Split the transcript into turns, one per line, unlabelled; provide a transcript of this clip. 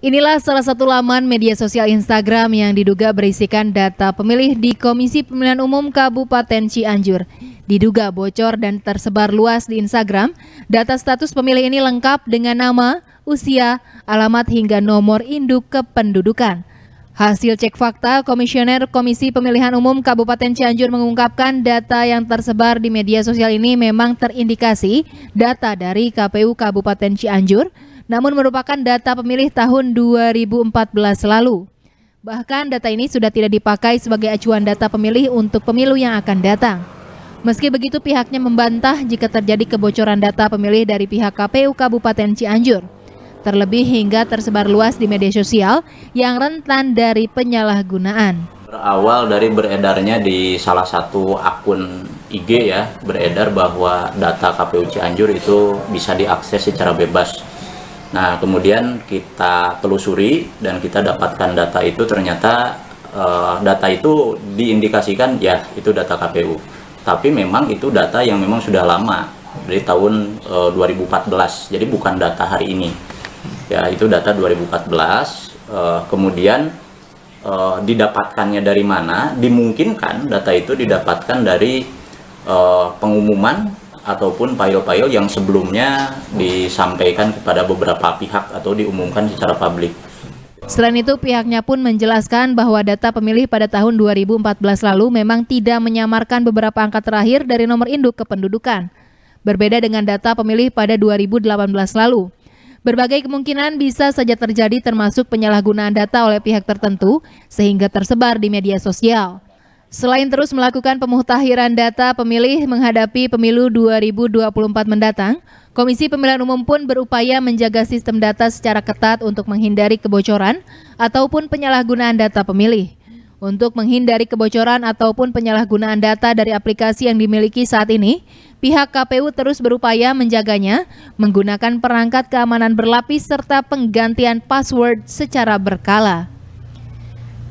Inilah salah satu laman media sosial Instagram yang diduga berisikan data pemilih di Komisi Pemilihan Umum Kabupaten Cianjur. Diduga bocor dan tersebar luas di Instagram, data status pemilih ini lengkap dengan nama, usia, alamat hingga nomor induk kependudukan. Hasil cek fakta, Komisioner Komisi Pemilihan Umum Kabupaten Cianjur mengungkapkan data yang tersebar di media sosial ini memang terindikasi data dari KPU Kabupaten Cianjur, namun merupakan data pemilih tahun 2014 lalu. Bahkan data ini sudah tidak dipakai sebagai acuan data pemilih untuk pemilu yang akan datang. Meski begitu pihaknya membantah jika terjadi kebocoran data pemilih dari pihak KPU Kabupaten Cianjur. Terlebih hingga tersebar luas di media sosial yang rentan dari penyalahgunaan.
Berawal dari beredarnya di salah satu akun IG ya, beredar bahwa data KPU Cianjur itu bisa diakses secara bebas Nah, kemudian kita telusuri dan kita dapatkan data itu ternyata uh, data itu diindikasikan ya itu data KPU. Tapi memang itu data yang memang sudah lama dari tahun uh, eh, 2014. Jadi bukan data hari ini. Ya, itu data 2014. Uh, eh, kemudian uh, didapatkannya dari mana? Dimungkinkan data itu didapatkan dari uh, pengumuman ataupun payol-payol yang sebelumnya disampaikan kepada beberapa pihak atau diumumkan secara publik.
Selain itu, pihaknya pun menjelaskan bahwa data pemilih pada tahun 2014 lalu memang tidak menyamarkan beberapa angka terakhir dari nomor induk kependudukan. Berbeda dengan data pemilih pada 2018 lalu. Berbagai kemungkinan bisa saja terjadi termasuk penyalahgunaan data oleh pihak tertentu sehingga tersebar di media sosial. Selain terus melakukan pemutakhiran data pemilih menghadapi pemilu 2024 mendatang, Komisi Pemilihan Umum pun berupaya menjaga sistem data secara ketat untuk menghindari kebocoran ataupun penyalahgunaan data pemilih. Untuk menghindari kebocoran ataupun penyalahgunaan data dari aplikasi yang dimiliki saat ini, pihak KPU terus berupaya menjaganya menggunakan perangkat keamanan berlapis serta penggantian password secara berkala.